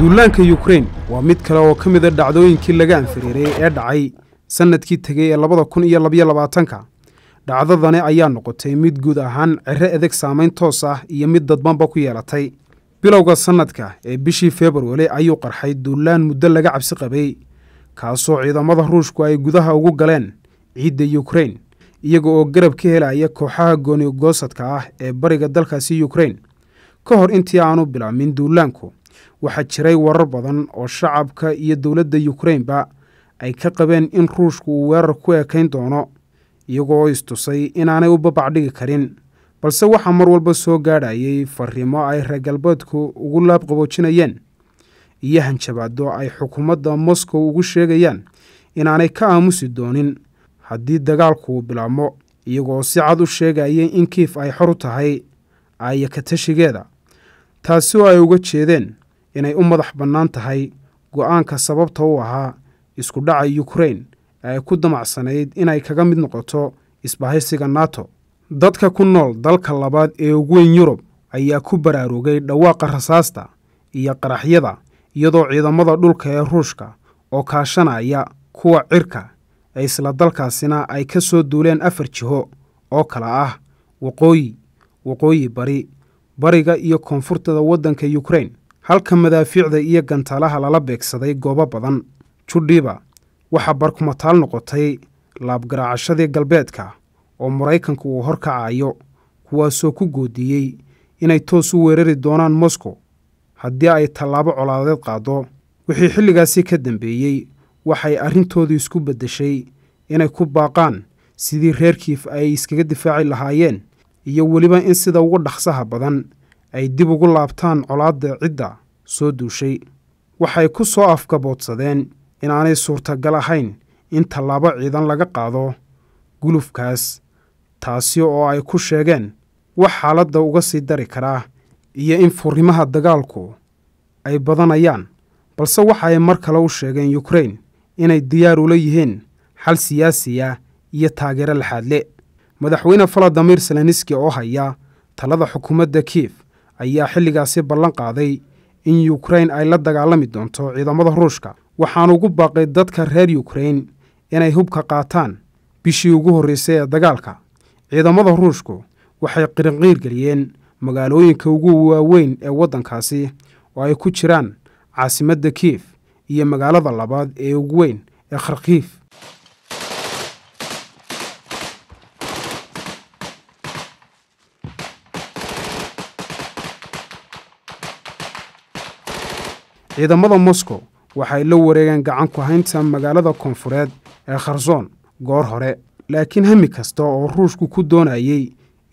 duulaanka yukrain waa mid kale oo ka mid a dhacdooyinkii laga anfariiray ee dhacay sanadkii tegay ee labada kun iyo labyo labaatanka dhacdadani ayaa noqotay mid guud ahaan cere adeeg saamayn toos ah iyo mid dadbanba ku yeelatay bilowga sannadka ee bishii februari ayuu qarxay duulaan muddo laga cabsi qabay kaasoo ciidamada ruushku ay gudaha ugu galeen ciidda yukrain iyaga oo garab ka helaya kooxaha goonigoosadka ah ee bariga dalkaasi yukrain ka hor intii aanu bilaabmin duulaanku waxaa jiray warar badan oo shacabka iyo dowladda yukrainba ay ka qabeen in ruushku uu weerar ku ekayn doono iyagoo istusay inaanay u babacdhigi karin balse waxaa mar walba soo gaadhayay fariimo ay reer galbeedku ugu qaboojinayeen iyo hanjabaado ay xukuumadda moskow ugu sheegayaan inaanay ka aamusi doonin haddii dagaalku uu bilaabmo iyagoo si cad u sheegayay in kiif ay xor u tahay aaya katashigeeda taasi oo ay uga jeedeen inay u madax bannaan tahay go'aanka sababta u ahaa isku dhaca yukrain ee ay ku damacsanayd inay kaga mid noqoto isbahaysiga nato dadka ku nool dalka labaad ee ugu weyn yurub ayaa ku baraarugay dhawaaqa rasaasta iyo qaraxyada iyadoo ciidamada dhulka ee ruushka oo kaashanaya kuwa cirka ee isla dalkaasina ay ka soo duuleen afar jiho oo kale ah waqooyi waqooyi bari bariga iyo koonfurtada waddanka yukrain halka madaafiicda iyo gantaalaha lala beegsaday goobo badan judhiiba waxaa barkumataal noqotay laabgaraacashadii galbeedka oo maraykanka uu horkacayo kuwaasoo ku goodiyey inay toos u weerari doonaan moskow haddii ay tallaabo colaadeed qaaddo wixii xilligaasi ka dambeeyey waxay arrintoodu isku beddeshay inay ku baaqaan sidii reer kiif ay iskaga difaaci lahaayeen iyo weliba in sida ugu dhaqsaha badan ay dib ugu laabtaan colaadda cidda soo duushay waxay ku soo afkaboodsadeen inaanay suurtagal ahayn in tallaabo ciidan laga qaado gulufkaas taasi oo ay ku sheegeen wax xaaladda uga sii dari karaa iyo in furrimaha dagaalku ay badanayaan balse waxa ay mar kale u sheegeen yukrein inay diyaar ula yihiin xal siyaasiya iyo taageero laxaadle madaxweyne faladimir seleniski oo haya talada xukuumadda kiif ayaa xilligaasi ballan qaaday in yukrein ay la dagaalami doonto ciidamada ruushka waxaanu ugu baaqay dadka reer yukrein inay hubka qaataan bishii ugu horreysay ee dagaalka ciidamada ruushku waxay qirinqiirgeliyeen magaalooyinka ugu waaweyn ee waddankaasi oo ay ku jiraan caasimadda kiyef iyo magaalada labaad ee ugu weyn ee kharkiif ciidamada moscow waxay la wareegeen gacan ku haynta magaalada koonfureed ee kharsoon goor hore laakiin hemi kasta oo ruushku ku doonayey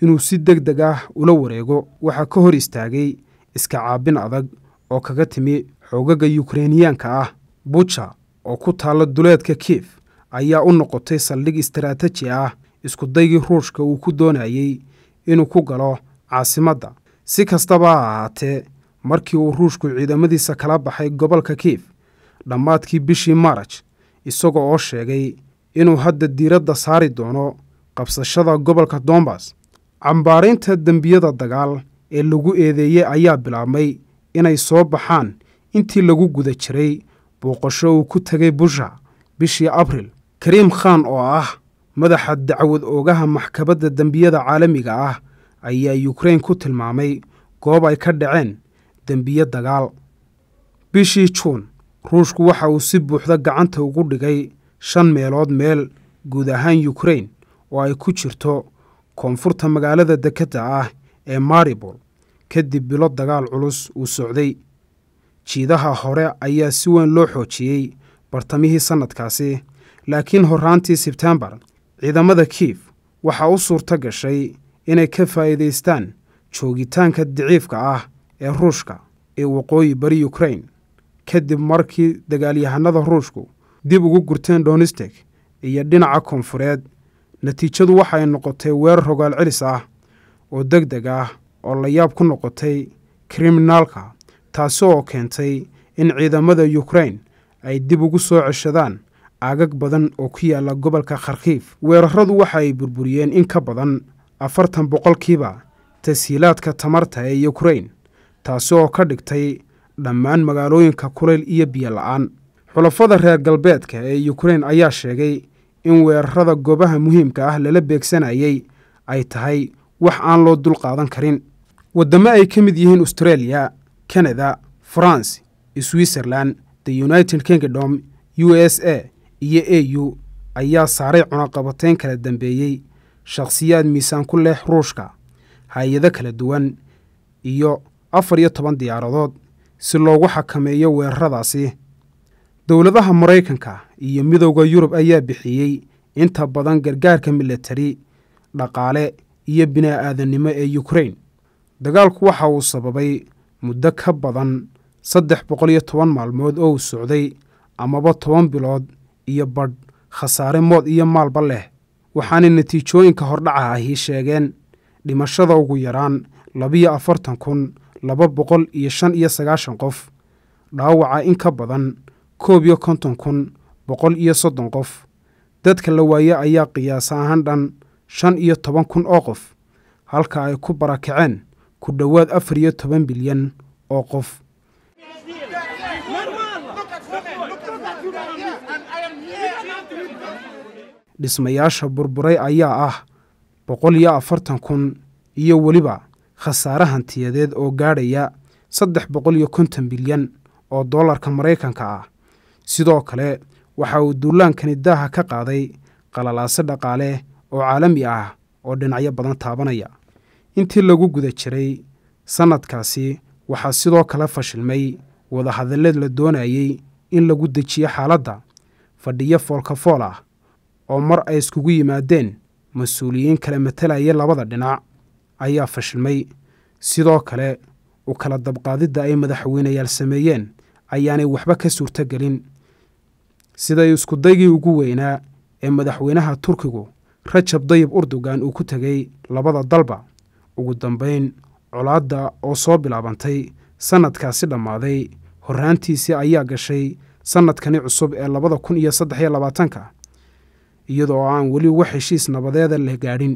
inuu si deg deg ah ula wareego waxaa ka hor istaagay iska caabin adag oo kaga timi xoogaga yukreiniyaanka ah buja oo ku taalla duleedka kiif ayaa u noqotay saldhig istaraataji ah iskudaygii ruushka uu ku doonayey inuu ku galo caasimadda si kastaba ha ahaatee markii uu ruushku ciidamadiisa kala baxay gobolka kiif dhammaadkii bishii maaraj isaga oo sheegay inuu hadda diiradda saari doono qabsashada gobolka dombas cambaaraynta dembiyada dagaal ee lagu eedeeyey ayaa bilaabmay inay soo baxaan intii lagu guda jiray booqasho uu ku tegay busha bishii abril kariim khan oo ah madaxa dacwad oogaha maxkamadda dembiyada caalamiga ah ayaa yukrein ku tilmaamay goob ay ka dhaceen dembiye dagaal bishii juun ruushku waxa uu si buuxda gacanta ugu dhigay shan meelood meel guud ahaan yukrain oo ay ku jirto koonfurta magaalada dekedda ah ee maribol kadib bilo dagaal culus uu socday jiidaha hore ayaa si weyn loo xoojiyey bartamihii sannadkaasi laakiin horraantii sebtembar ciidamada kiif waxaa u suurto gashay inay ka faa'iidaystaan joogitaanka daciifka ah ee ruushka ee waqooyi bari ukrain kadib markii dagaalyahanada ruushku dib ugu gurteen donistek iyo dhinaca koonfureed natiijadu waxay noqotay weerar rogaal celis ah oo deg deg ah oo layaab ku noqotay kriminaalka taasi oo keentay in ciidamada ukrain ay dib ugu soo ceshadaan aagag badan oo ku yaalla gobolka kharkiif weeraradu waxaay burburiyeen in ka badan afartan boqolkiiba tashiilaadka tamarta ee ukrain taasi oo ka dhigtay dhammaan magaalooyinka kulayl iyo biyo la-aan xulafada reer galbeedka ee ukrein ayaa sheegay in weerarada goobaha muhiimka ah lala beegsanayay ay tahay wax aan loo dulqaadan karin waddamo ay ka mid yihiin australia canada france switzerland the united kingdom u s a iyo a u ayaa saaray cunaqabateyn kala dambeeyey shakhsiyaad miisaan ku leh ruushka hay-ado kala duwan iyo afar iyo toban diyaaradood si loogu xakameeyo weeraradaasi dowladaha maraykanka iyo midowda yurub ayaa bixiyey inta badan gargaarka milatari dhaqaale iyo bini'aadannimo ee yukrein dagaalku waxa uu sababay muddo ka badan saddex boqol iyo toban maalmood oo uu socday amaba toban bilood iyo badh khasaare mood iyo maalba leh waxaana natiijooyinka hordhaca ahi sheegeen dhimashada ugu yaraan labiyo afartan kun laba boqol iyo shan iyo sagaashan qof dhaawaca in ka badan koob iyo konton kun boqol iyo soddon qof dadka la waaye ayaa qiyaas ahaan dhan shan iyo toban kun oo qof halka ay ku barakaceen ku dhowaad afar iyo toban bilyan oo qof dhismayaasha burburay ayaa ah boqol iyo afartan kun iyo weliba khasaare hantiyadeed oo gaadhaya saddex boqol iyo konton bilyan oo dollarka maraykanka ah sidoo kale waxa uu duulaankani daaha ka qaaday qalalaase dhaqaale oo caalami ah oo dhinacyo badan taabanaya intii lagu guda jiray sannadkaasi waxaa sidoo kale fashilmay wadahadallad la doonayey in lagu dejiyo xaaladda fadhiyo foolkafool ah oo mar ay iskugu yimaadeen mas-uuliyiin kale matalaya labada dhinac ayaa fashilmay sidoo kale u kala dabqaadidda ay madaxweyneyaal sameeyeen ayaanay waxba ka suurtogelin siday iskudaygii ugu weynaa ee madaxweynaha turkigu rajab dayib urdogan uu ku tegay labada dalba ugu dambeyn colaadda oo soo bilaabantay sannadkaasi dhammaaday horraantiisii ayaa gashay sannadkani cusub ee labada kun iyo saddex iyo labaatanka iyadoo aan weli wax heshiis nabadeeda la gaadhin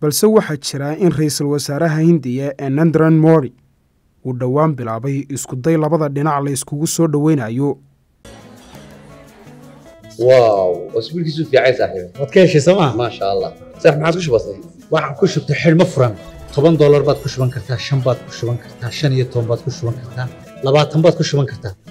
balse waxaa jira in ra-iisul wasaaraha hindiya ee nandran mori uu dhowaan bilaabay iskuday labada dhinac la iskugu soo dhoweynayo واو اسبوعك في عايز صاحبي ما تكيش سما ما شاء الله صح ما عاد كش بسيط واحد كش بتحل مفرم 10 دولار باد كشبان كرتها 5 باد كشبان كرتها 5 iyo 10 باد كشبان كرتها 20 باد كشبان كرتها